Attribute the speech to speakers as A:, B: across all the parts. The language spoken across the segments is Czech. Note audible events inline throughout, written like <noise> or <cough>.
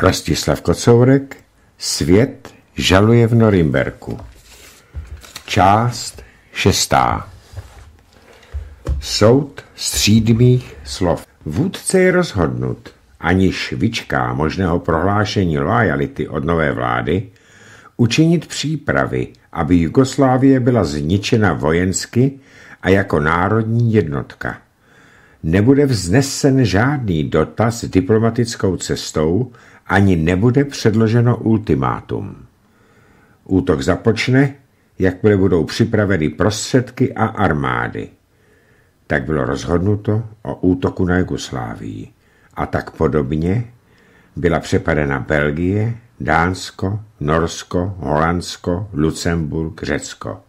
A: Rostislav Kocourek Svět žaluje v Norimberku Část šestá Soud střídmých slov Vůdce je rozhodnut, aniž vyčká možného prohlášení loajality od nové vlády, učinit přípravy, aby Jugoslávie byla zničena vojensky a jako národní jednotka. Nebude vznesen žádný dotaz diplomatickou cestou ani nebude předloženo ultimátum. Útok započne, jakmile budou připraveny prostředky a armády. Tak bylo rozhodnuto o útoku na Jugoslávii. A tak podobně byla přepadena Belgie, Dánsko, Norsko, Holandsko, Lucemburg, Řecko.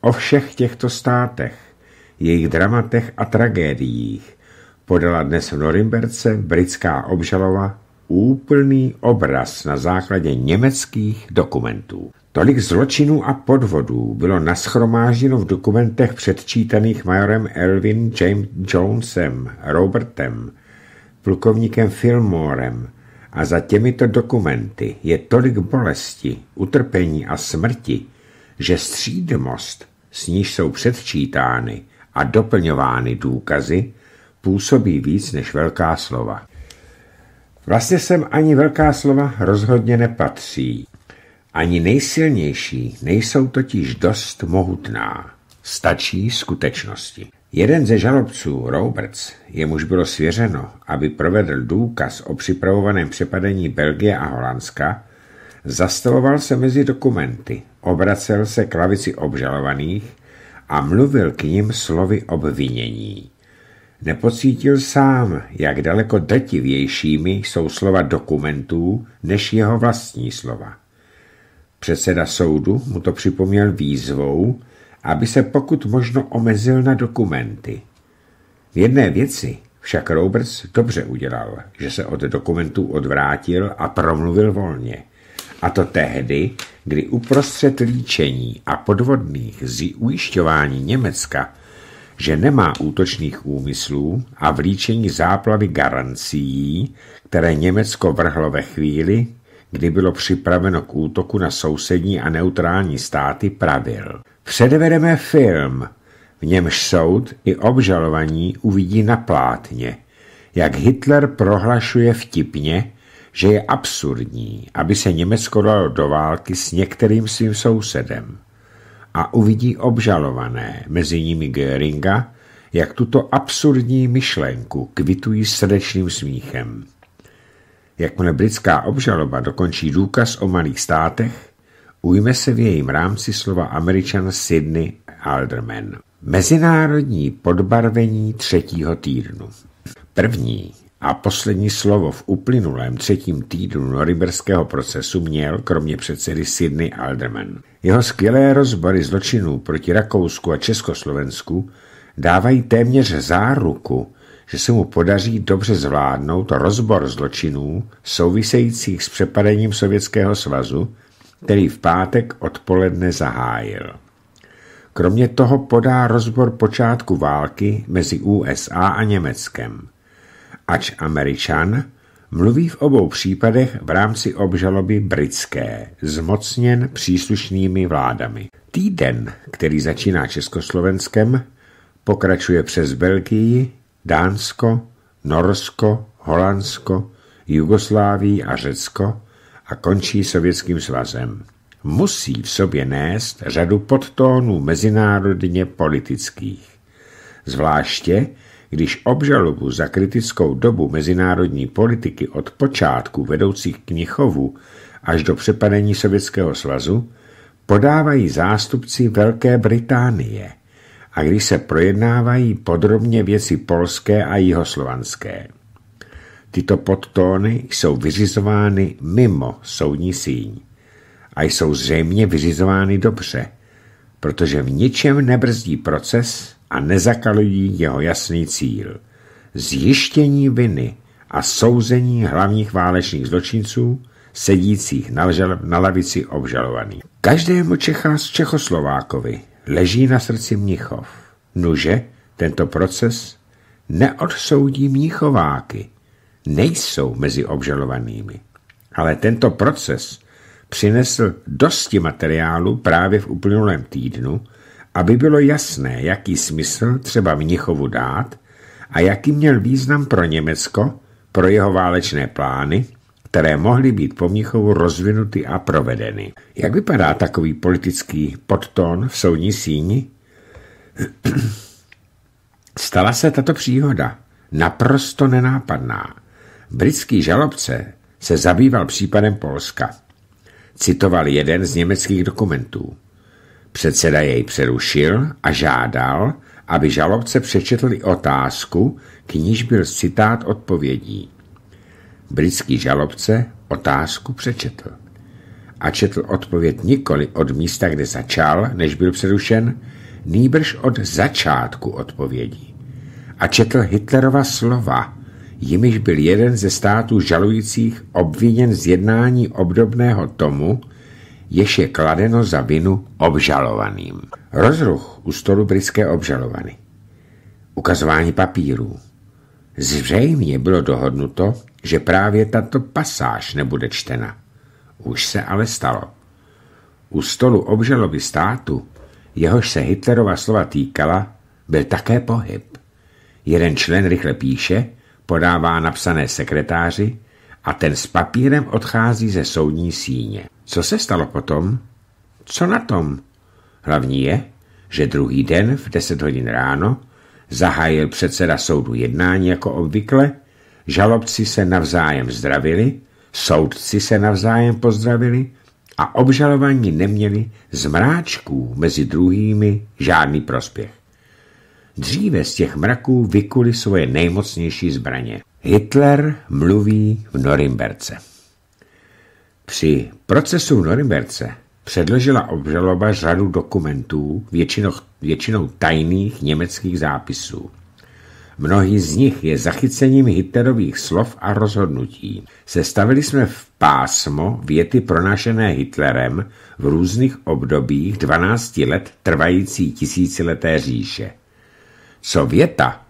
A: O všech těchto státech, jejich dramatech a tragédiích podala dnes v Norimberce britská obžalova úplný obraz na základě německých dokumentů. Tolik zločinů a podvodů bylo naschromážděno v dokumentech předčítaných majorem Elvin James Jonesem, Robertem, plukovníkem Fillmorem a za těmito dokumenty je tolik bolesti, utrpení a smrti, že střídmost, s níž jsou předčítány a doplňovány důkazy, působí víc než velká slova. Vlastně sem ani velká slova rozhodně nepatří. Ani nejsilnější nejsou totiž dost mohutná. Stačí skutečnosti. Jeden ze žalobců, Roberts, jemuž bylo svěřeno, aby provedl důkaz o připravovaném přepadení Belgie a Holandska, zastavoval se mezi dokumenty, obracel se k lavici obžalovaných a mluvil k ním slovy obvinění nepocítil sám, jak daleko drtivějšími jsou slova dokumentů než jeho vlastní slova. Předseda soudu mu to připomněl výzvou, aby se pokud možno omezil na dokumenty. V jedné věci však Roberts dobře udělal, že se od dokumentů odvrátil a promluvil volně. A to tehdy, kdy uprostřed líčení a podvodných zjišťování Německa že nemá útočných úmyslů a vlíčení záplavy garancí, které Německo vrhlo ve chvíli, kdy bylo připraveno k útoku na sousední a neutrální státy, pravil. Předvedeme film, v němž soud i obžalovaní uvidí na plátně, jak Hitler prohlašuje vtipně, že je absurdní, aby se Německo dalo do války s některým svým sousedem a uvidí obžalované, mezi nimi Göringa, jak tuto absurdní myšlenku kvitují srdečným smíchem. Jakmile britská obžaloba dokončí důkaz o malých státech, ujme se v jejím rámci slova američan Sidney Alderman. Mezinárodní podbarvení třetího týdnu. První a poslední slovo v uplynulém třetím týdnu noriberského procesu měl kromě předsedy Sidney Alderman. Jeho skvělé rozbory zločinů proti Rakousku a Československu dávají téměř záruku, že se mu podaří dobře zvládnout rozbor zločinů souvisejících s přepadením Sovětského svazu, který v pátek odpoledne zahájil. Kromě toho podá rozbor počátku války mezi USA a Německem – ač američan, mluví v obou případech v rámci obžaloby britské, zmocněn příslušnými vládami. Týden, který začíná Československem, pokračuje přes Belgii, Dánsko, Norsko, Holandsko, Jugoslávii a Řecko a končí Sovětským svazem. Musí v sobě nést řadu podtónů mezinárodně politických. Zvláště, když obžalobu za kritickou dobu mezinárodní politiky od počátku vedoucích knihovů až do přepadení Sovětského svazu podávají zástupci Velké Británie a když se projednávají podrobně věci polské a jihoslovanské. Tyto podtóny jsou vyřizovány mimo soudní síň a jsou zřejmě vyřizovány dobře, protože v ničem nebrzdí proces, a nezakalují jeho jasný cíl. Zjištění viny a souzení hlavních válečných zločinců sedících na, lžel, na lavici obžalovaných. Každému Čecha z Čechoslovákovi leží na srdci Mnichov. Nuže, tento proces neodsoudí Mnichováky. Nejsou mezi obžalovanými. Ale tento proces přinesl dosti materiálu právě v uplynulém týdnu, aby bylo jasné, jaký smysl třeba Mnichovu dát a jaký měl význam pro Německo, pro jeho válečné plány, které mohly být po Mnichovu rozvinuty a provedeny. Jak vypadá takový politický podtón v soudní síni? <clears throat> Stala se tato příhoda naprosto nenápadná. Britský žalobce se zabýval případem Polska. Citoval jeden z německých dokumentů. Předseda jej přerušil a žádal, aby žalobce přečetli otázku, k níž byl citát odpovědí. Britský žalobce otázku přečetl a četl odpověď nikoli od místa, kde začal, než byl přerušen, nýbrž od začátku odpovědi. A četl Hitlerova slova, jimiž byl jeden ze států žalujících obviněn z jednání obdobného tomu, jež je kladeno za vinu obžalovaným. Rozruch u stolu britské obžalovany. Ukazování papírů. Zřejmě bylo dohodnuto, že právě tato pasáž nebude čtena. Už se ale stalo. U stolu obžaloby státu, jehož se Hitlerova slova týkala, byl také pohyb. Jeden člen rychle píše, podává napsané sekretáři a ten s papírem odchází ze soudní síně. Co se stalo potom? Co na tom? Hlavní je, že druhý den v 10 hodin ráno zahájil předseda soudu jednání jako obvykle, žalobci se navzájem zdravili, soudci se navzájem pozdravili a obžalovaní neměli z mráčků mezi druhými žádný prospěch. Dříve z těch mraků vykuli svoje nejmocnější zbraně. Hitler mluví v Norimberce. Při procesu v Norimberce předložila obžaloba řadu dokumentů, většinou, většinou tajných německých zápisů. Mnohý z nich je zachycením Hitlerových slov a rozhodnutí. Sestavili jsme v pásmo věty pronášené Hitlerem v různých obdobích 12 let trvající tisícileté říše. Co věta,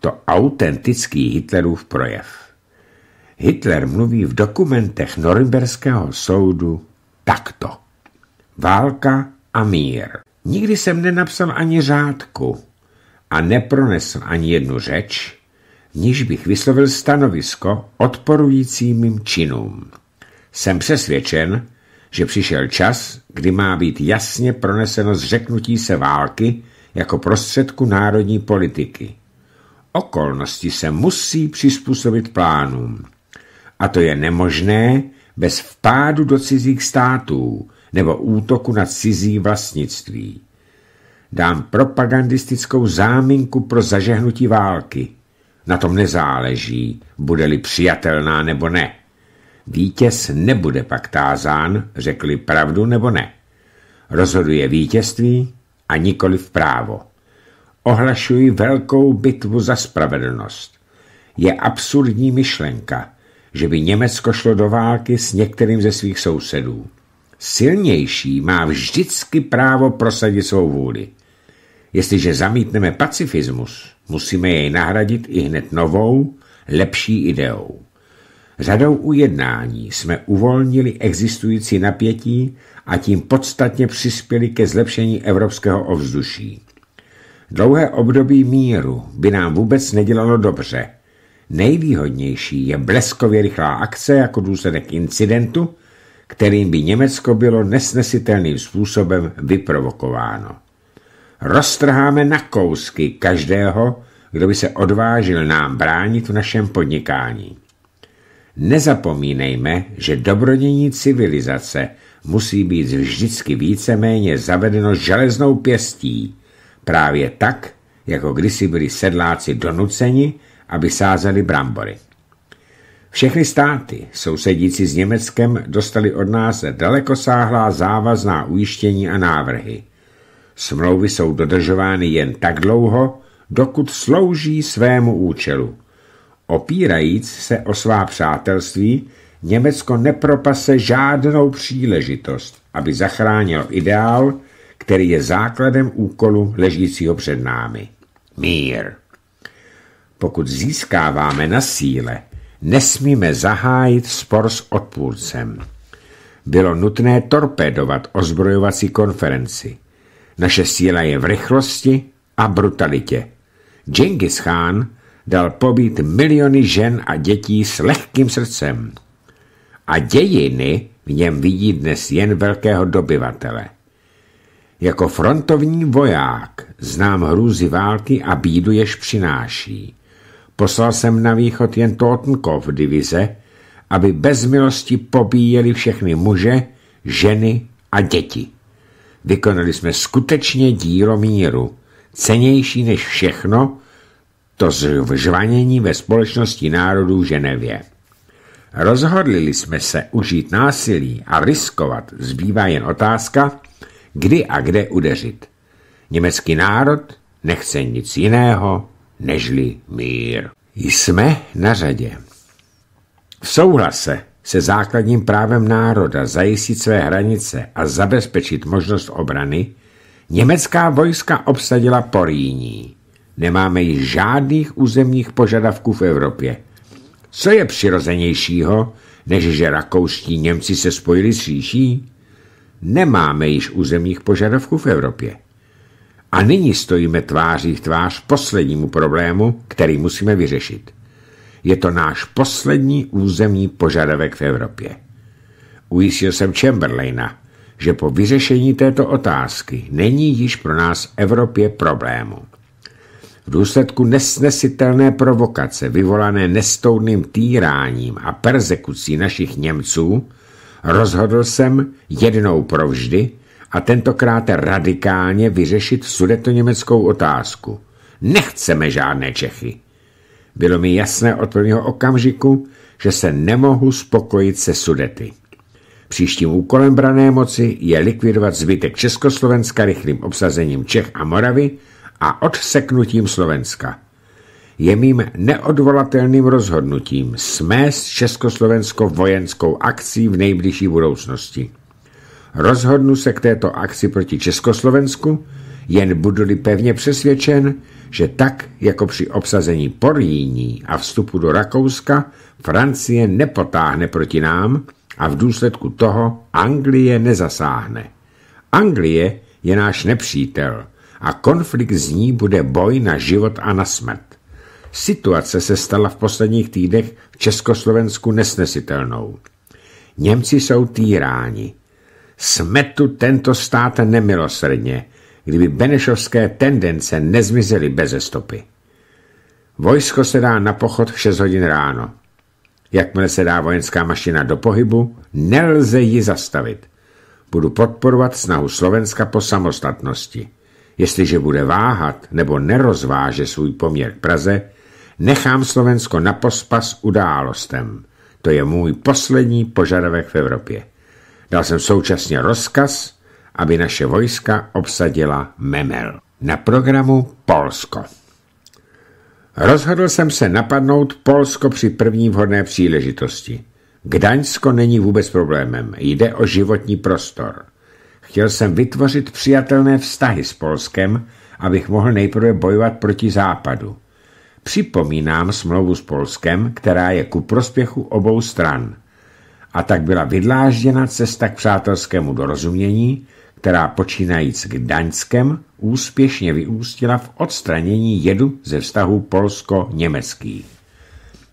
A: to autentický Hitlerův projev. Hitler mluví v dokumentech Norimberského soudu takto. Válka a mír. Nikdy jsem nenapsal ani řádku a nepronesl ani jednu řeč, niž níž bych vyslovil stanovisko odporujícím mým činům. Jsem přesvědčen, že přišel čas, kdy má být jasně proneseno zřeknutí se války jako prostředku národní politiky. Okolnosti se musí přizpůsobit plánům. A to je nemožné bez vpádu do cizích států nebo útoku na cizí vlastnictví. Dám propagandistickou záminku pro zažehnutí války. Na tom nezáleží, bude-li přijatelná nebo ne. Vítěz nebude pak tázán, řekli pravdu nebo ne. Rozhoduje vítězství a nikoli v právo. Ohlašuji velkou bitvu za spravedlnost. Je absurdní myšlenka, že by Německo šlo do války s některým ze svých sousedů. Silnější má vždycky právo prosadit svou vůli. Jestliže zamítneme pacifismus, musíme jej nahradit i hned novou, lepší ideou. Řadou ujednání jsme uvolnili existující napětí a tím podstatně přispěli ke zlepšení evropského ovzduší. Dlouhé období míru by nám vůbec nedělalo dobře – Nejvýhodnější je bleskově rychlá akce jako důsledek incidentu, kterým by Německo bylo nesnesitelným způsobem vyprovokováno. Roztrháme na kousky každého, kdo by se odvážil nám bránit v našem podnikání. Nezapomínejme, že dobrodění civilizace musí být vždycky víceméně zavedeno železnou pěstí, právě tak, jako kdysi byli sedláci donuceni aby sázeli brambory. Všechny státy, sousedící s Německem, dostali od nás dalekosáhlá závazná ujištění a návrhy. Smlouvy jsou dodržovány jen tak dlouho, dokud slouží svému účelu. Opírajíc se o svá přátelství, Německo nepropase žádnou příležitost, aby zachránilo ideál, který je základem úkolu ležícího před námi. Mír pokud získáváme na síle, nesmíme zahájit spor s odpůrcem. Bylo nutné torpédovat ozbrojovací konferenci. Naše síla je v rychlosti a brutalitě. Genghis Khan dal pobít miliony žen a dětí s lehkým srdcem. A dějiny v něm vidí dnes jen velkého dobyvatele. Jako frontovní voják znám hrůzy války a bídu, jež přináší. Poslal jsem na východ jen Totenkov divize, aby bez milosti pobíjeli všechny muže, ženy a děti. Vykonali jsme skutečně dílo míru, cenější než všechno, to žvanění ve společnosti národů Ženevě. Rozhodlili jsme se užít násilí a riskovat, zbývá jen otázka, kdy a kde udeřit. Německý národ nechce nic jiného nežli mír. Jsme na řadě. V souhlase se základním právem národa zajistit své hranice a zabezpečit možnost obrany, německá vojska obsadila Poríní. Nemáme již žádných územních požadavků v Evropě. Co je přirozenějšího, než že rakouští Němci se spojili s říší? Nemáme již územních požadavků v Evropě. A nyní stojíme tváří v tvář poslednímu problému, který musíme vyřešit. Je to náš poslední územní požadavek v Evropě. Ujistil jsem Chamberlaina, že po vyřešení této otázky není již pro nás v Evropě problému. V důsledku nesnesitelné provokace vyvolané nestoudným týráním a persekucí našich Němců rozhodl jsem jednou provždy, a tentokrát radikálně vyřešit sudetoněmeckou otázku. Nechceme žádné Čechy. Bylo mi jasné od prvního okamžiku, že se nemohu spokojit se sudety. Příštím úkolem brané moci je likvidovat zbytek Československa rychlým obsazením Čech a Moravy a odseknutím Slovenska. Je mým neodvolatelným rozhodnutím smést Československo vojenskou akcí v nejbližší budoucnosti rozhodnu se k této akci proti Československu, jen budu-li pevně přesvědčen, že tak jako při obsazení Porýní a vstupu do Rakouska Francie nepotáhne proti nám a v důsledku toho Anglie nezasáhne. Anglie je náš nepřítel a konflikt z ní bude boj na život a na smrt. Situace se stala v posledních týdnech v Československu nesnesitelnou. Němci jsou týráni, smetu tento stát nemilosrdně, kdyby benešovské tendence nezmizely beze stopy. Vojsko se dá na pochod v 6 hodin ráno. Jakmile se dá vojenská mašina do pohybu, nelze ji zastavit. Budu podporovat snahu Slovenska po samostatnosti. Jestliže bude váhat nebo nerozváže svůj poměr k Praze, nechám Slovensko na pospas událostem. To je můj poslední požadavek v Evropě. Dal jsem současně rozkaz, aby naše vojska obsadila Memel. Na programu Polsko. Rozhodl jsem se napadnout Polsko při první vhodné příležitosti. Gdaňsko není vůbec problémem, jde o životní prostor. Chtěl jsem vytvořit přijatelné vztahy s Polskem, abych mohl nejprve bojovat proti západu. Připomínám smlouvu s Polskem, která je ku prospěchu obou stran – a tak byla vydlážděna cesta k přátelskému dorozumění, která počínajíc Daňskem úspěšně vyústila v odstranění jedu ze vztahu polsko-německý.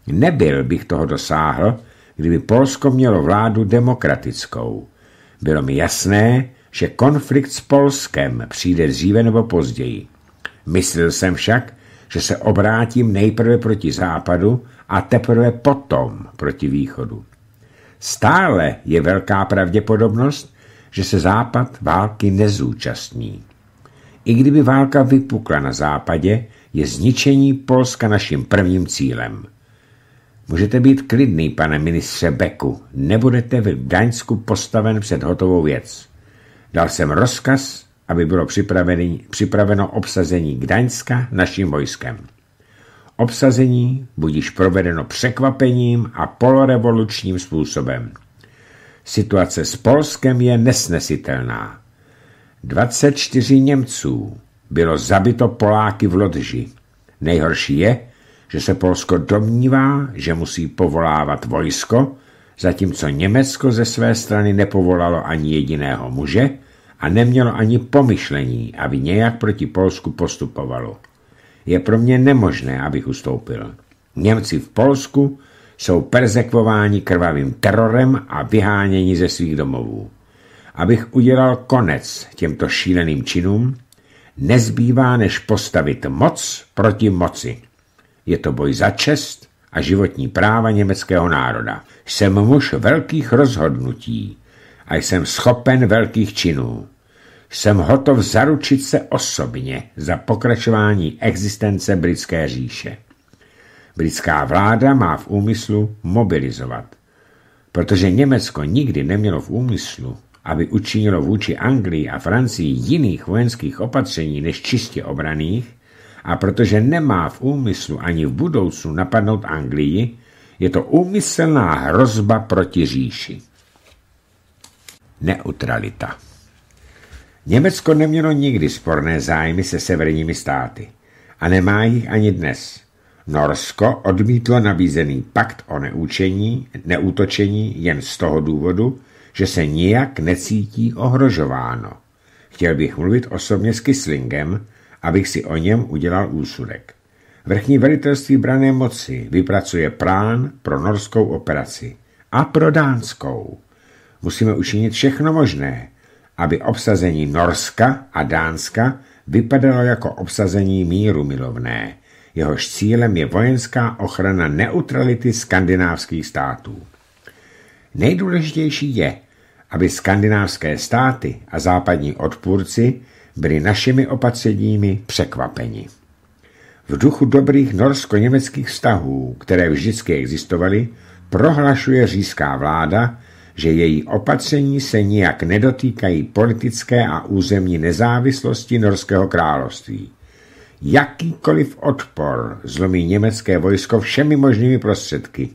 A: Nebyl bych toho dosáhl, kdyby Polsko mělo vládu demokratickou. Bylo mi jasné, že konflikt s Polskem přijde dříve nebo později. Myslel jsem však, že se obrátím nejprve proti západu a teprve potom proti východu. Stále je velká pravděpodobnost, že se Západ války nezúčastní. I kdyby válka vypukla na Západě, je zničení Polska naším prvním cílem. Můžete být klidný, pane ministře Beku, nebudete v Daňsku postaven před hotovou věc. Dal jsem rozkaz, aby bylo připraveno obsazení Gdaňska naším vojskem obsazení budíš provedeno překvapením a polorevolučním způsobem. Situace s Polskem je nesnesitelná. 24 Němců bylo zabito Poláky v Lodži. Nejhorší je, že se Polsko domnívá, že musí povolávat vojsko, zatímco Německo ze své strany nepovolalo ani jediného muže a nemělo ani pomyšlení, aby nějak proti Polsku postupovalo je pro mě nemožné, abych ustoupil. Němci v Polsku jsou persekvováni krvavým terorem a vyháněni ze svých domovů. Abych udělal konec těmto šíleným činům, nezbývá než postavit moc proti moci. Je to boj za čest a životní práva německého národa. Jsem muž velkých rozhodnutí a jsem schopen velkých činů jsem hotov zaručit se osobně za pokračování existence britské říše. Britská vláda má v úmyslu mobilizovat, protože Německo nikdy nemělo v úmyslu, aby učinilo vůči Anglii a Francii jiných vojenských opatření než čistě obraných, a protože nemá v úmyslu ani v budoucnu napadnout Anglii, je to úmyslná hrozba proti říši. Neutralita. Německo nemělo nikdy sporné zájmy se severními státy a nemá jich ani dnes. Norsko odmítlo nabízený pakt o neúčení, neútočení jen z toho důvodu, že se nijak necítí ohrožováno. Chtěl bych mluvit osobně s Kislingem, abych si o něm udělal úsudek. Vrchní velitelství brané moci vypracuje plán pro norskou operaci a pro dánskou. Musíme učinit všechno možné, aby obsazení Norska a Dánska vypadalo jako obsazení míru milovné, jehož cílem je vojenská ochrana neutrality skandinávských států. Nejdůležitější je, aby skandinávské státy a západní odpůrci byli našimi opatřeními překvapeni. V duchu dobrých norsko-německých vztahů, které vždycky existovaly, prohlašuje říská vláda, že její opatření se nijak nedotýkají politické a územní nezávislosti Norského království. Jakýkoliv odpor zlomí německé vojsko všemi možnými prostředky.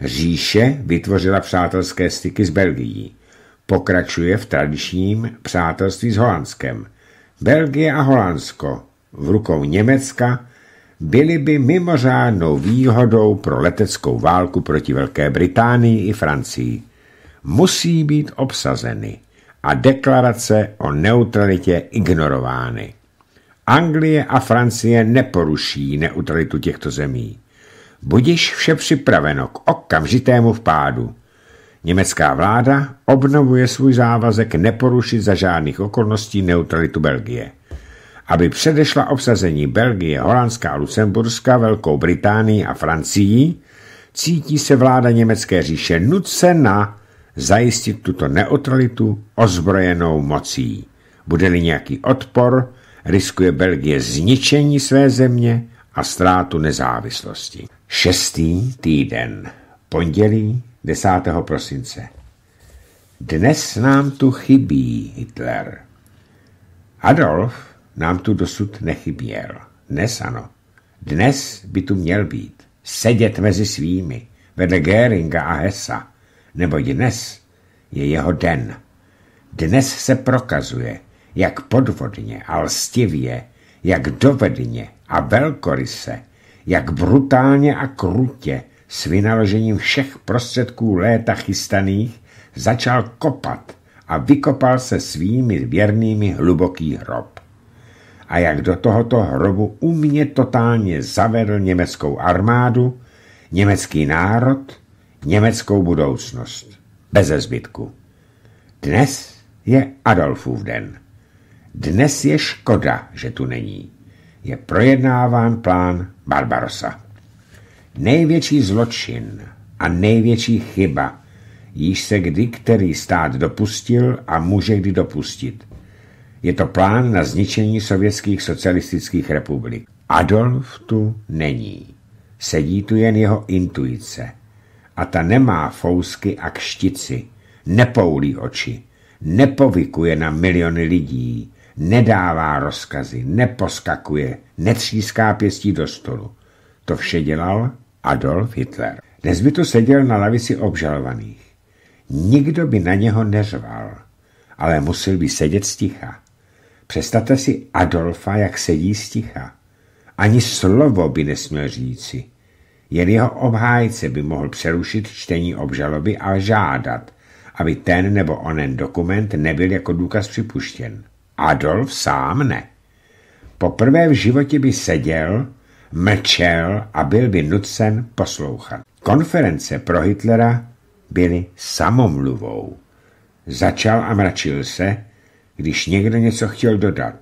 A: Říše vytvořila přátelské styky s Belgií. Pokračuje v tradičním přátelství s Holandskem. Belgie a Holandsko v rukou Německa byly by mimořádnou výhodou pro leteckou válku proti Velké Británii i Francii musí být obsazeny a deklarace o neutralitě ignorovány. Anglie a Francie neporuší neutralitu těchto zemí. Budiš vše připraveno k okamžitému vpádu. Německá vláda obnovuje svůj závazek neporušit za žádných okolností neutralitu Belgie. Aby předešla obsazení Belgie, Holandska Lucemburska, Velkou Británii a Francií, cítí se vláda Německé říše nucena zajistit tuto neutralitu ozbrojenou mocí. Bude-li nějaký odpor, riskuje Belgie zničení své země a ztrátu nezávislosti. Šestý týden, pondělí 10. prosince. Dnes nám tu chybí Hitler. Adolf nám tu dosud nechyběl. Dnes ano. Dnes by tu měl být. Sedět mezi svými, vedle Geringa a Hessa nebo dnes je jeho den. Dnes se prokazuje, jak podvodně a lstivě, jak dovedně a velkoryse, jak brutálně a krutě s vynaložením všech prostředků léta chystaných začal kopat a vykopal se svými věrnými hluboký hrob. A jak do tohoto hrobu umě totálně zavedl německou armádu, německý národ německou budoucnost. Beze zbytku. Dnes je Adolfův den. Dnes je škoda, že tu není. Je projednáván plán Barbarosa. Největší zločin a největší chyba, již se kdy který stát dopustil a může kdy dopustit. Je to plán na zničení sovětských socialistických republik. Adolf tu není. Sedí tu jen jeho intuice – a ta nemá fousky a kštici, nepoulí oči, nepovykuje na miliony lidí, nedává rozkazy, neposkakuje, netříská pěstí do stolu. To vše dělal Adolf Hitler. Dnes by tu seděl na lavici obžalovaných. Nikdo by na něho neřval, ale musel by sedět sticha. Představte si Adolfa, jak sedí sticha. Ani slovo by nesměl říci. Jen jeho obhájce by mohl přerušit čtení obžaloby a žádat, aby ten nebo onen dokument nebyl jako důkaz připuštěn. Adolf sám ne. Poprvé v životě by seděl, mlčel a byl by nucen poslouchat. Konference pro Hitlera byly samomluvou. Začal a mračil se, když někdo něco chtěl dodat.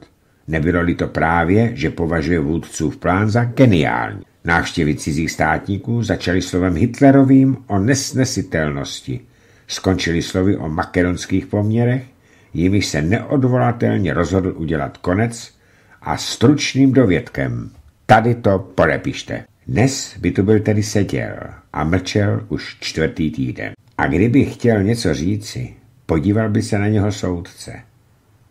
A: Nebylo-li to právě, že považuje vůdcův plán za geniální. Návštěvy cizích státníků začaly slovem Hitlerovým o nesnesitelnosti, skončily slovy o makedonských poměrech, jimi se neodvolatelně rozhodl udělat konec a stručným dovědkem. Tady to podepište. Dnes by tu byl tedy seděl a mlčel už čtvrtý týden. A kdyby chtěl něco říci, podíval by se na něho soudce.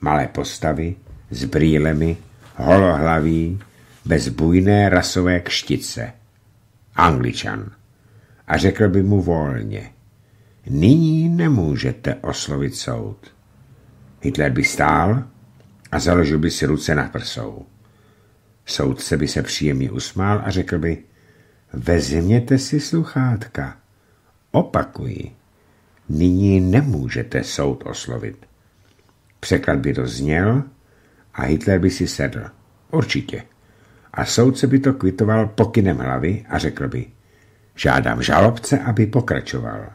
A: Malé postavy, s brýlemi, holohlaví bez bujné rasové kštice. Angličan. A řekl by mu volně. Nyní nemůžete oslovit soud. Hitler by stál a založil by si ruce na prsou. Soudce by se příjemně usmál a řekl by, vezměte si sluchátka. Opakuji, nyní nemůžete soud oslovit. Překlad by to zněl a Hitler by si sedl. Určitě a soudce by to kvitoval pokynem hlavy a řekl by žádám žalobce, aby pokračoval.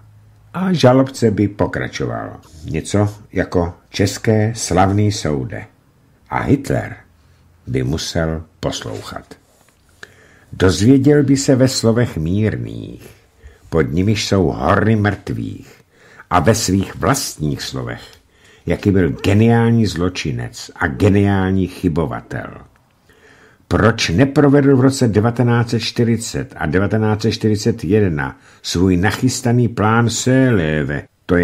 A: A žalobce by pokračoval. Něco jako české slavný soude. A Hitler by musel poslouchat. Dozvěděl by se ve slovech mírných, pod nimiž jsou hory mrtvých, a ve svých vlastních slovech, jaký byl geniální zločinec a geniální chybovatel. Proč neprovedl v roce 1940 a 1941 svůj nachystaný plán Séleve, to,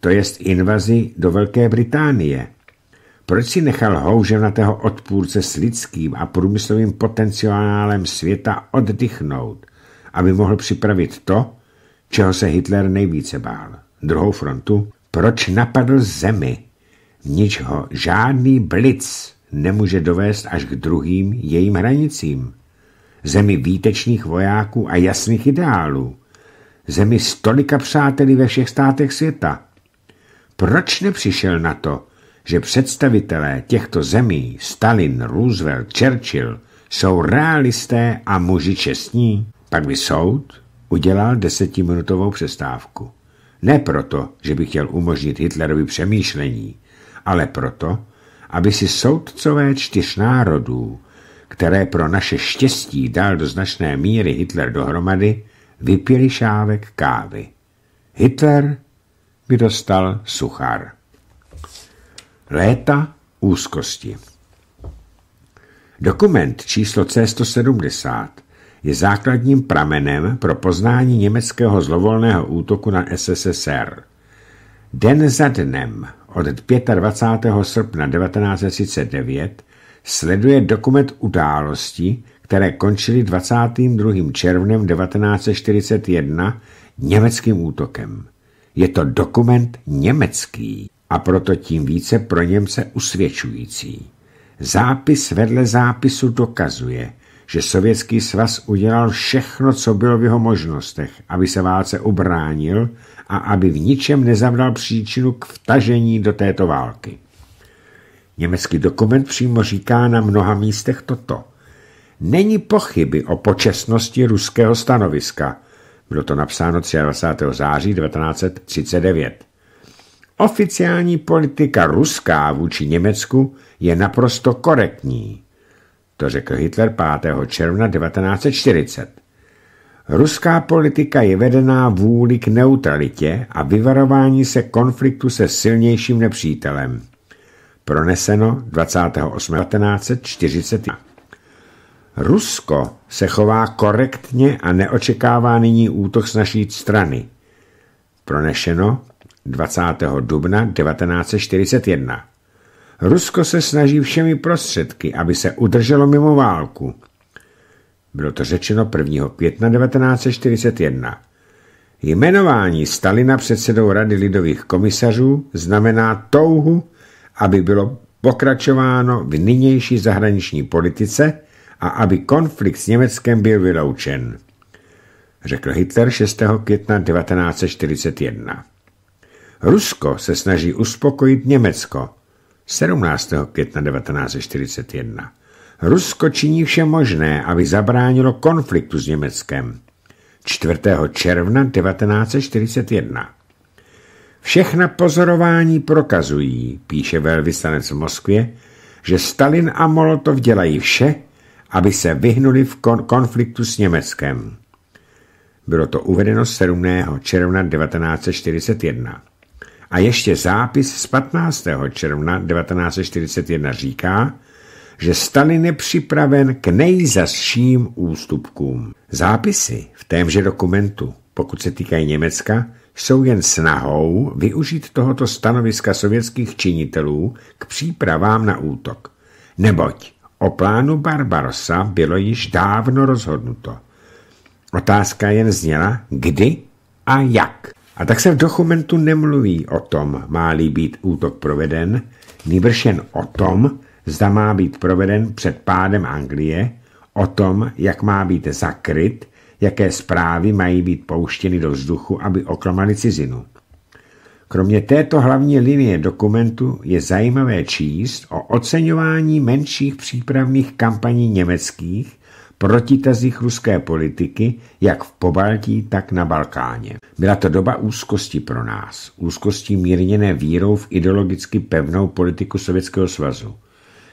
A: to jest invazi do Velké Británie? Proč si nechal houževnatého odpůrce s lidským a průmyslovým potenciálem světa oddychnout, aby mohl připravit to, čeho se Hitler nejvíce bál? Druhou frontu? Proč napadl zemi? Nič ho, žádný blic nemůže dovést až k druhým jejím hranicím. Zemi výtečných vojáků a jasných ideálů. Zemi stolika přáteli ve všech státech světa. Proč nepřišel na to, že představitelé těchto zemí Stalin, Roosevelt, Churchill jsou realisté a muži čestní? Pak by soud udělal desetiminutovou přestávku. Ne proto, že by chtěl umožnit Hitlerovi přemýšlení, ale proto, aby si soudcové čtyř národů, které pro naše štěstí dal do značné míry Hitler dohromady, vypili šávek kávy. Hitler by dostal suchar. Léta úzkosti Dokument číslo C-170 je základním pramenem pro poznání německého zlovolného útoku na SSSR. Den za dnem od 25. srpna 1939 sleduje dokument událostí, které končily 22. červnem 1941 německým útokem. Je to dokument německý a proto tím více pro Němce usvědčující. Zápis vedle zápisu dokazuje, že Sovětský svaz udělal všechno, co bylo v jeho možnostech, aby se válce ubránil a aby v ničem nezavdal příčinu k vtažení do této války. Německý dokument přímo říká na mnoha místech toto. Není pochyby o počestnosti ruského stanoviska. Bylo to napsáno 23. září 1939. Oficiální politika ruská vůči Německu je naprosto korektní. To řekl Hitler 5. června 1940. Ruská politika je vedená vůli k neutralitě a vyvarování se konfliktu se silnějším nepřítelem. Proneseno 28.1941. Rusko se chová korektně a neočekává nyní útok z naší strany. Pronešeno 20. dubna 1941. Rusko se snaží všemi prostředky, aby se udrželo mimo válku – bylo to řečeno 1. května 1941. Jmenování Stalina předsedou Rady lidových komisařů znamená touhu, aby bylo pokračováno v nynější zahraniční politice a aby konflikt s Německem byl vyloučen, řekl Hitler 6. května 1941. Rusko se snaží uspokojit Německo 17. května 1941. Rusko činí vše možné, aby zabránilo konfliktu s Německem. 4. června 1941. Všechna pozorování prokazují, píše velvyslanec v Moskvě, že Stalin a Molotov dělají vše, aby se vyhnuli v kon konfliktu s Německem. Bylo to uvedeno 7. června 1941. A ještě zápis z 15. června 1941 říká, že stali nepřipraven k nejzasším ústupkům. Zápisy v témže dokumentu, pokud se týkají Německa, jsou jen snahou využít tohoto stanoviska sovětských činitelů k přípravám na útok. Neboť o plánu Barbarossa bylo již dávno rozhodnuto. Otázka jen zněla, kdy a jak. A tak se v dokumentu nemluví o tom, má-li být útok proveden, nýbrž jen o tom, zda má být proveden před pádem Anglie, o tom, jak má být zakryt, jaké zprávy mají být pouštěny do vzduchu, aby oklamali cizinu. Kromě této hlavní linie dokumentu je zajímavé číst o oceňování menších přípravných kampaní německých protitazích ruské politiky, jak v Pobaltí, tak na Balkáně. Byla to doba úzkosti pro nás, úzkosti mírněné vírou v ideologicky pevnou politiku Sovětského svazu.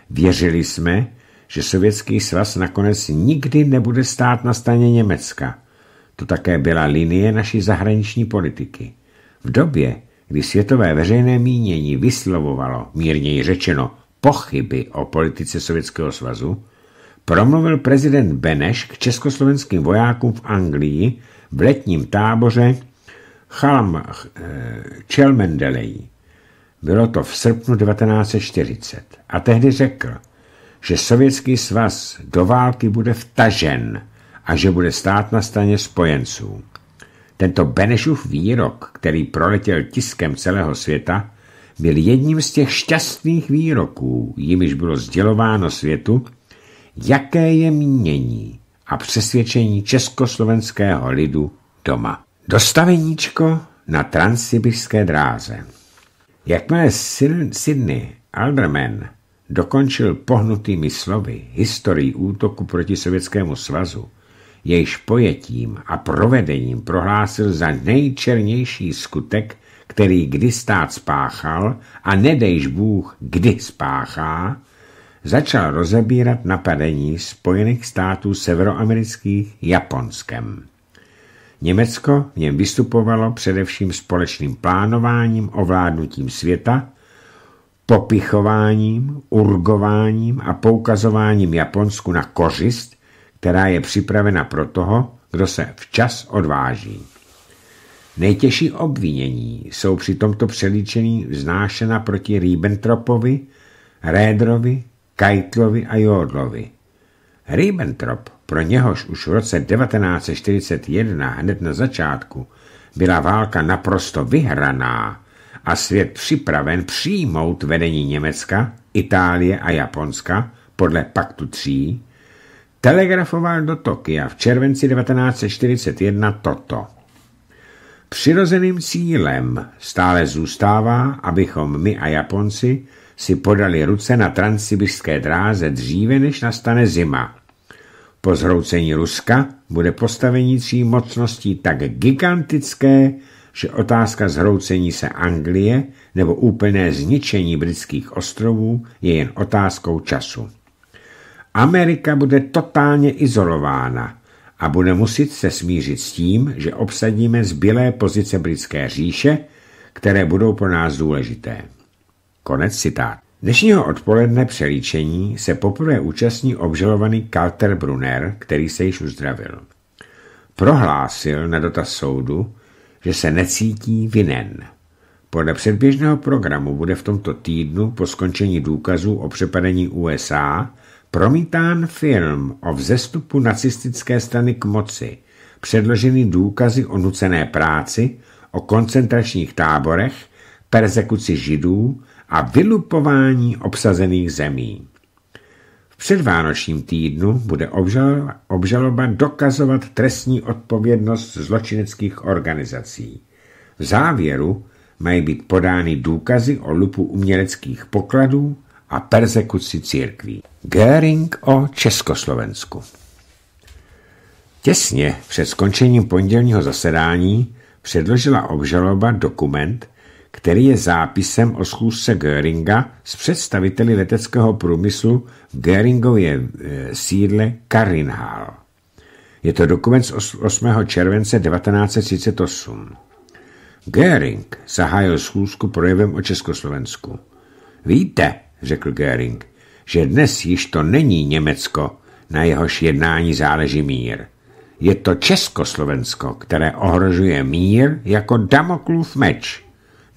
A: Věřili jsme, že Sovětský svaz nakonec nikdy nebude stát na straně Německa. To také byla linie naší zahraniční politiky. V době, kdy světové veřejné mínění vyslovovalo, mírněji řečeno, pochyby o politice Sovětského svazu, promluvil prezident Beneš k československým vojákům v Anglii v letním táboře Chalam Eh, bylo to v srpnu 1940. A tehdy řekl, že Sovětský svaz do války bude vtažen a že bude stát na straně spojenců. Tento Benešův výrok, který proletěl tiskem celého světa, byl jedním z těch šťastných výroků, jimiž bylo sdělováno světu, jaké je mínění a přesvědčení československého lidu doma. Dostaveníčko na transsibirské dráze. Jakmile Sidney Alderman dokončil pohnutými slovy historii útoku proti Sovětskému svazu, jejíž pojetím a provedením prohlásil za nejčernější skutek, který kdy stát spáchal a nedejž Bůh kdy spáchá, začal rozebírat napadení Spojených států severoamerických Japonskem. Německo v něm vystupovalo především společným plánováním, ovládnutím světa, popichováním, urgováním a poukazováním Japonsku na kořist, která je připravena pro toho, kdo se včas odváží. Nejtěžší obvinění jsou při tomto přelíčení vznášena proti Ribbentropovi, Rédrovi, Kajtlovi a Jodlovi. Ribbentrop pro něhož už v roce 1941 hned na začátku byla válka naprosto vyhraná a svět připraven přijmout vedení Německa, Itálie a Japonska podle paktu 3, telegrafoval do Tokia v červenci 1941 toto. Přirozeným cílem stále zůstává, abychom my a Japonci si podali ruce na transsibirské dráze dříve, než nastane zima. Po zhroucení Ruska bude postavení tří mocností tak gigantické, že otázka zhroucení se Anglie nebo úplné zničení britských ostrovů je jen otázkou času. Amerika bude totálně izolována a bude muset se smířit s tím, že obsadíme zbylé pozice britské říše, které budou pro nás důležité. Konec citát. Dnešního odpoledne přelíčení se poprvé účastní obžalovaný Carter Brunner, který se již uzdravil. Prohlásil na dotaz soudu, že se necítí vinen. Podle předběžného programu bude v tomto týdnu po skončení důkazů o přepadení USA promítán film o vzestupu nacistické strany k moci, předložený důkazy o nucené práci, o koncentračních táborech, persekuci židů a vylupování obsazených zemí. V předvánočním týdnu bude obžaloba, dokazovat trestní odpovědnost zločineckých organizací. V závěru mají být podány důkazy o lupu uměleckých pokladů a persekuci církví. Göring o Československu Těsně před skončením pondělního zasedání předložila obžaloba dokument, který je zápisem o schůzce Göringa s představiteli leteckého průmyslu v Göringově eh, sídle Karinhal. Je to dokument z 8. července 1938. Göring zahájil schůzku projevem o Československu. Víte, řekl Göring, že dnes již to není Německo, na jehož jednání záleží mír. Je to Československo, které ohrožuje mír jako Damoklův meč.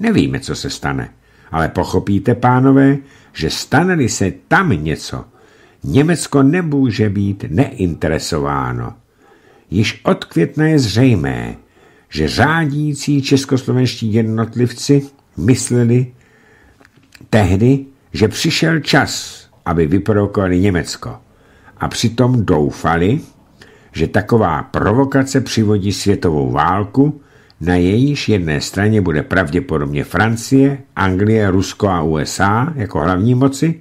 A: Nevíme, co se stane, ale pochopíte, pánové, že stane-li se tam něco, Německo nemůže být neinteresováno. Již od května je zřejmé, že řádící českoslovenští jednotlivci mysleli tehdy, že přišel čas, aby vyprovokovali Německo. A přitom doufali, že taková provokace přivodí světovou válku na jejíž jedné straně bude pravděpodobně Francie, Anglie, Rusko a USA jako hlavní moci,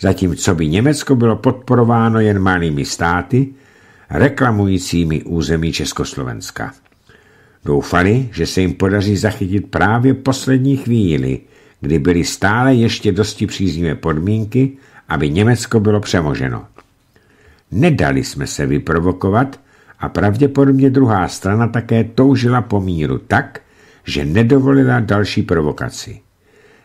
A: zatímco by Německo bylo podporováno jen malými státy, reklamujícími území Československa. Doufali, že se jim podaří zachytit právě poslední chvíli, kdy byly stále ještě dosti příznivé podmínky, aby Německo bylo přemoženo. Nedali jsme se vyprovokovat a pravděpodobně druhá strana také toužila po míru tak, že nedovolila další provokaci.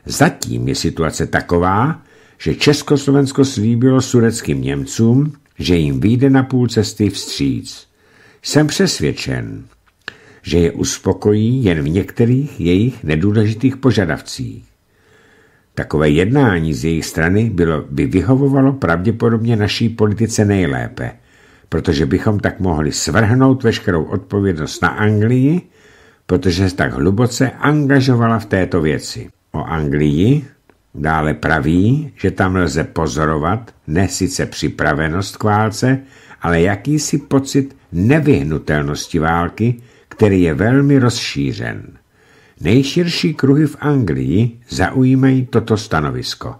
A: Zatím je situace taková, že Československo slíbilo sudeckým Němcům, že jim vyjde na půl cesty vstříc. Jsem přesvědčen, že je uspokojí jen v některých jejich nedůležitých požadavcích. Takové jednání z jejich strany bylo, by vyhovovalo pravděpodobně naší politice nejlépe – protože bychom tak mohli svrhnout veškerou odpovědnost na Anglii, protože se tak hluboce angažovala v této věci. O Anglii dále praví, že tam lze pozorovat ne sice připravenost k válce, ale jakýsi pocit nevyhnutelnosti války, který je velmi rozšířen. Nejširší kruhy v Anglii zaujímají toto stanovisko.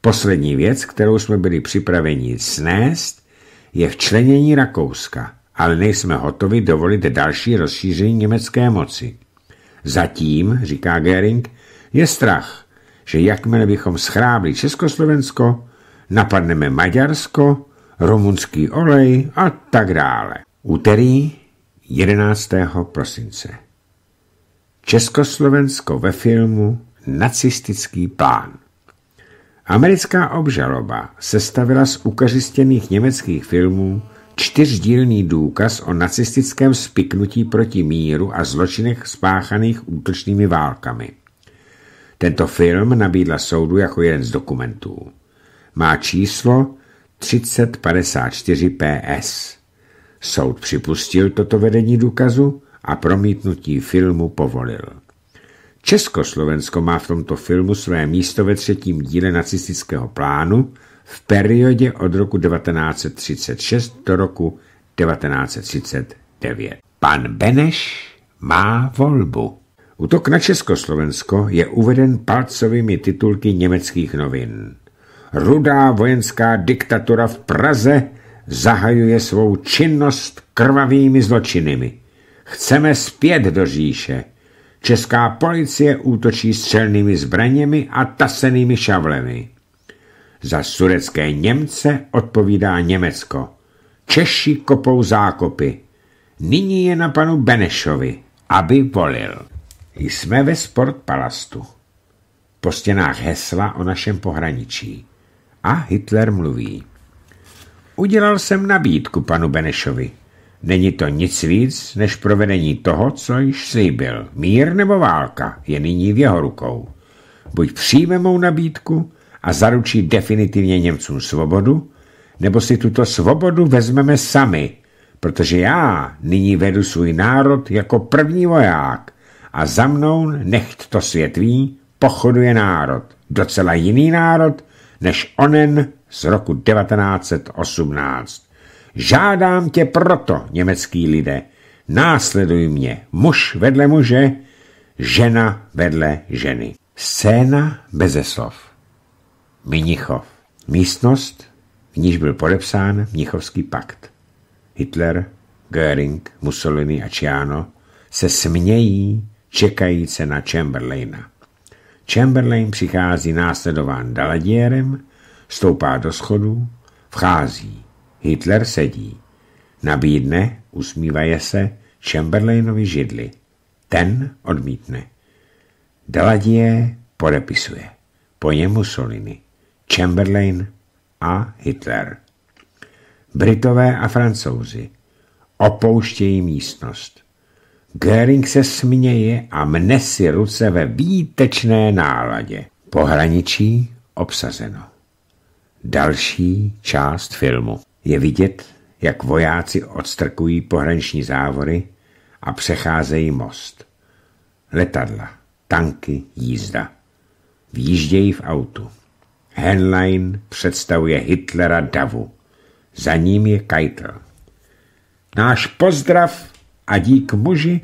A: Poslední věc, kterou jsme byli připraveni snést, je včlenění Rakouska, ale nejsme hotovi dovolit další rozšíření německé moci. Zatím, říká Gering, je strach, že jakmile bychom schrábli Československo, napadneme Maďarsko, rumunský olej a tak dále. Úterý 11. prosince. Československo ve filmu Nacistický plán. Americká obžaloba sestavila z ukařistěných německých filmů čtyřdílný důkaz o nacistickém spiknutí proti míru a zločinech spáchaných útočnými válkami. Tento film nabídla soudu jako jeden z dokumentů. Má číslo 3054 PS. Soud připustil toto vedení důkazu a promítnutí filmu povolil. Československo má v tomto filmu své místo ve třetím díle nacistického plánu v periodě od roku 1936 do roku 1939. Pan Beneš má volbu. Útok na Československo je uveden palcovými titulky německých novin. Rudá vojenská diktatura v Praze zahajuje svou činnost krvavými zločinami. Chceme zpět do říše. Česká policie útočí střelnými zbraněmi a tasenými šavlemi. Za sudecké Němce odpovídá Německo. Češi kopou zákopy. Nyní je na panu Benešovi, aby volil. Jsme ve sportpalastu. Po stěnách hesla o našem pohraničí. A Hitler mluví. Udělal jsem nabídku panu Benešovi. Není to nic víc, než provedení toho, co již slíbil. Mír nebo válka je nyní v jeho rukou. Buď přijme mou nabídku a zaručí definitivně Němcům svobodu, nebo si tuto svobodu vezmeme sami, protože já nyní vedu svůj národ jako první voják a za mnou, necht to svět ví, pochoduje národ, docela jiný národ, než onen z roku 1918. Žádám tě proto, německý lidé, následuj mě, muž vedle muže, žena vedle ženy. Scéna beze slov. Mnichov. Místnost, v níž byl podepsán Mnichovský pakt. Hitler, Göring, Mussolini a Ciano se smějí, čekají se na Chamberlaina. Chamberlain přichází následován Daladierem, stoupá do schodu, vchází. Hitler sedí. Nabídne, usmívaje se, Chamberlainovi židli. Ten odmítne. Daladie podepisuje. Po něm Mussolini, Chamberlain a Hitler. Britové a francouzi opouštějí místnost. Göring se směje a mne si ruce ve výtečné náladě. Pohraničí obsazeno. Další část filmu. Je vidět, jak vojáci odstrkují pohraniční závory a přecházejí most. Letadla, tanky, jízda. Výjíždějí v autu. Henlein představuje Hitlera davu. Za ním je Keitel. Náš pozdrav a dík muži,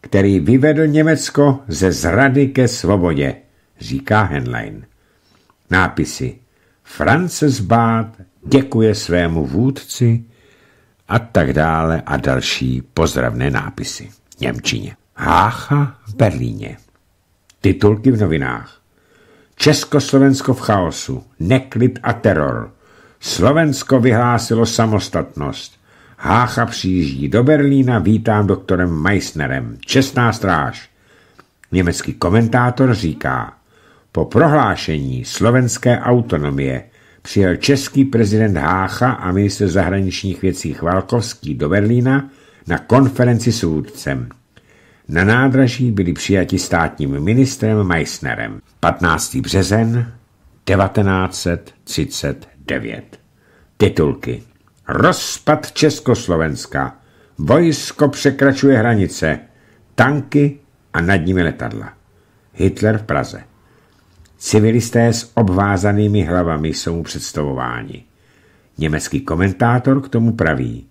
A: který vyvedl Německo ze zrady ke svobodě, říká Henlein. Nápisy Francesbad děkuje svému vůdci a tak dále a další pozdravné nápisy. Němčině. Hácha v Berlíně. Titulky v novinách. Československo v chaosu, neklid a teror. Slovensko vyhlásilo samostatnost. Hácha přijíždí do Berlína, vítám doktorem Meissnerem, čestná stráž. Německý komentátor říká, po prohlášení slovenské autonomie přijel český prezident Hácha a minister zahraničních věcí Chvalkovský do Berlína na konferenci s vůdcem. Na nádraží byli přijati státním ministrem Meissnerem. 15. březen 1939. Titulky Rozpad Československa. Vojsko překračuje hranice. Tanky a nad nimi letadla. Hitler v Praze. Civilisté s obvázanými hlavami jsou mu představováni. Německý komentátor k tomu praví.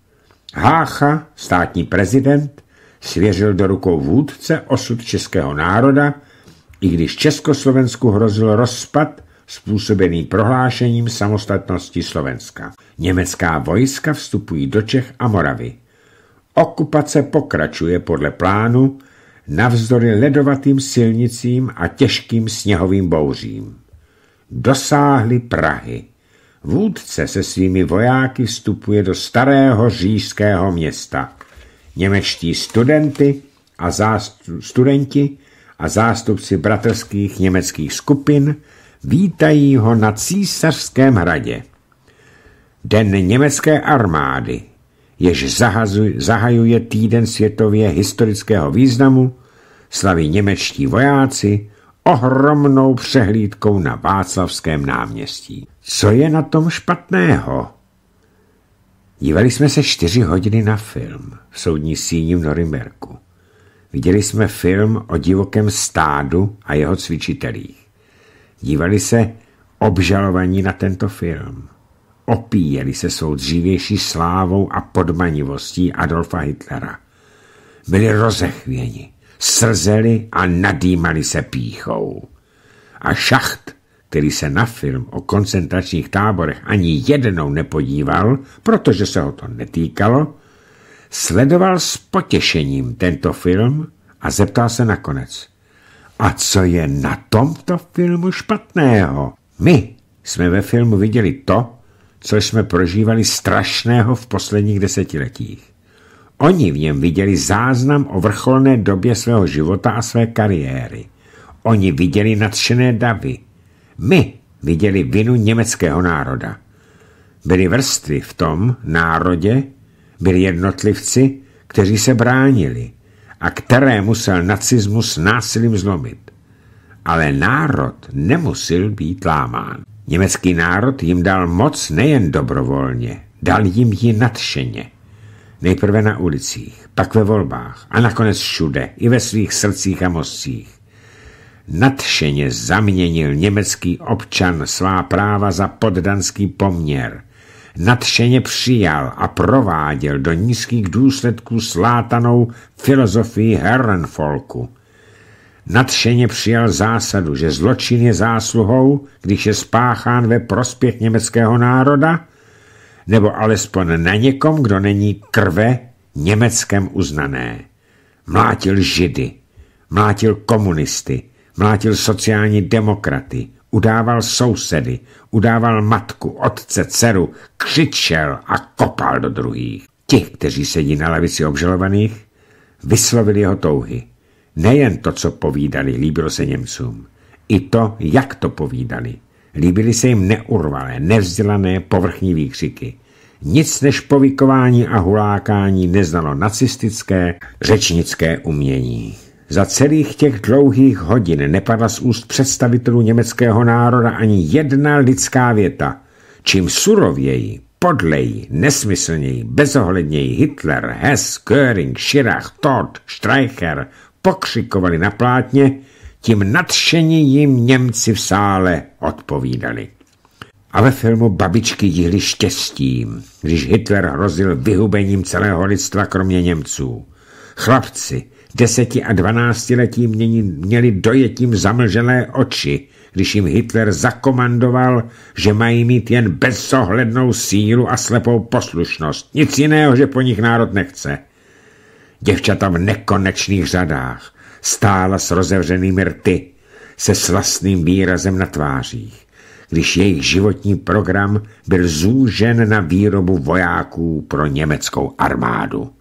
A: Hácha, státní prezident, svěřil do rukou vůdce osud českého národa, i když Československu hrozil rozpad způsobený prohlášením samostatnosti Slovenska. Německá vojska vstupují do Čech a Moravy. Okupace pokračuje podle plánu, navzdory ledovatým silnicím a těžkým sněhovým bouřím. Dosáhli Prahy. Vůdce se svými vojáky vstupuje do starého říšského města. Němečtí studenty a studenti a zástupci bratrských německých skupin vítají ho na císařském hradě. Den německé armády jež zahazuj, zahajuje týden světově historického významu, slaví němečtí vojáci ohromnou přehlídkou na Václavském náměstí. Co je na tom špatného? Dívali jsme se čtyři hodiny na film v soudní síni v Norimberku. Viděli jsme film o divokém stádu a jeho cvičitelích. Dívali se obžalovaní na tento film opíjeli se svou dřívější slávou a podmanivostí Adolfa Hitlera. Byli rozechvěni, srzeli a nadýmali se píchou. A šacht, který se na film o koncentračních táborech ani jednou nepodíval, protože se ho to netýkalo, sledoval s potěšením tento film a zeptal se nakonec. A co je na tomto filmu špatného? My jsme ve filmu viděli to, co jsme prožívali strašného v posledních desetiletích. Oni v něm viděli záznam o vrcholné době svého života a své kariéry. Oni viděli nadšené davy. My viděli vinu německého národa. Byly vrstvy v tom národě, byli jednotlivci, kteří se bránili a které musel nacismus násilím zlomit. Ale národ nemusil být lámán. Německý národ jim dal moc nejen dobrovolně, dal jim ji nadšeně. Nejprve na ulicích, pak ve volbách a nakonec všude, i ve svých srdcích a mozcích. Nadšeně zaměnil německý občan svá práva za poddanský poměr. Nadšeně přijal a prováděl do nízkých důsledků slátanou filozofii Herrenfolku – nadšeně přijal zásadu, že zločin je zásluhou, když je spáchán ve prospěch německého národa, nebo alespoň na někom, kdo není krve německém uznané. Mlátil židy, mlátil komunisty, mlátil sociální demokraty, udával sousedy, udával matku, otce, dceru, křičel a kopal do druhých. Ti, kteří sedí na lavici obžalovaných, vyslovili jeho touhy. Nejen to, co povídali, líbilo se Němcům. I to, jak to povídali. Líbily se jim neurvalé, nevzdělané, povrchní výkřiky. Nic než povykování a hulákání neznalo nacistické řečnické umění. Za celých těch dlouhých hodin nepadla z úst představitelů německého národa ani jedna lidská věta. Čím surověji, podleji, nesmyslněji, bezohledněji Hitler, Hess, Göring, Schirach, Todt, Streicher, pokřikovali na plátně, tím nadšení jim Němci v sále odpovídali. A ve filmu babičky díhly štěstím, když Hitler hrozil vyhubením celého lidstva kromě Němců. Chlapci, deseti a dvanáctiletí měli dojetím zamlžené oči, když jim Hitler zakomandoval, že mají mít jen bezohlednou sílu a slepou poslušnost. Nic jiného, že po nich národ nechce děvčata v nekonečných řadách, stála s rozevřenými rty, se slastným výrazem na tvářích, když jejich životní program byl zúžen na výrobu vojáků pro německou armádu.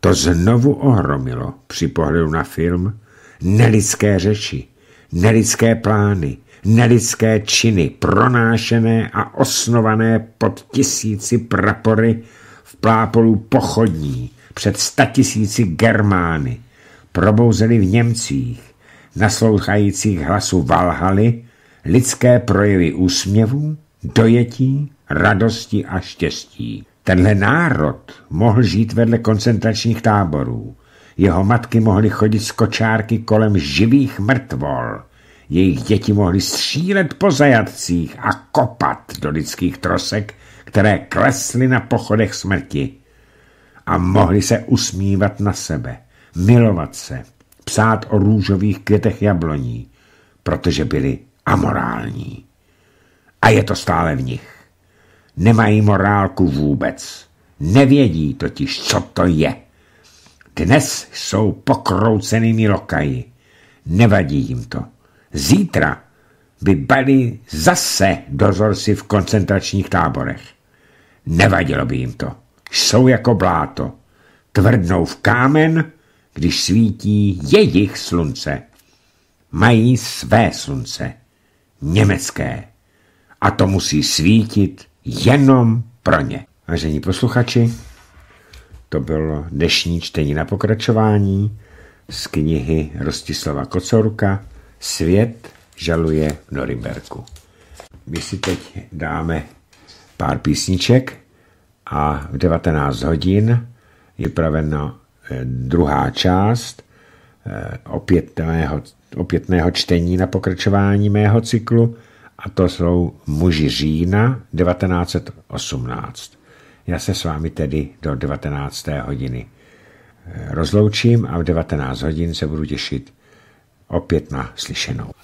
A: To znovu ohromilo při pohledu na film nelidské řeči, nelidské plány, nelidské činy pronášené a osnované pod tisíci prapory v plápolu pochodní, před statisíci Germány, probouzeli v Němcích, naslouchajících hlasu Valhaly, lidské projevy úsměvu, dojetí, radosti a štěstí. Tenhle národ mohl žít vedle koncentračních táborů. Jeho matky mohly chodit z kočárky kolem živých mrtvol. Jejich děti mohly střílet po zajatcích a kopat do lidských trosek, které klesly na pochodech smrti a mohli se usmívat na sebe, milovat se, psát o růžových květech jabloní, protože byli amorální. A je to stále v nich. Nemají morálku vůbec. Nevědí totiž, co to je. Dnes jsou pokroucenými lokaji. Nevadí jim to. Zítra by byli zase dozorci v koncentračních táborech. Nevadilo by jim to jsou jako bláto. Tvrdnou v kámen, když svítí jejich slunce. Mají své slunce, německé. A to musí svítit jenom pro ně. Vážení posluchači, to bylo dnešní čtení na pokračování z knihy Rostislava Kocorka Svět žaluje v Norimberku. My si teď dáme pár písniček, a v 19 hodin je pravena eh, druhá část eh, opětného, opětného čtení na pokračování mého cyklu a to jsou muži října 1918. Já se s vámi tedy do 19. hodiny eh, rozloučím a v 19 hodin se budu těšit opět na slyšenou.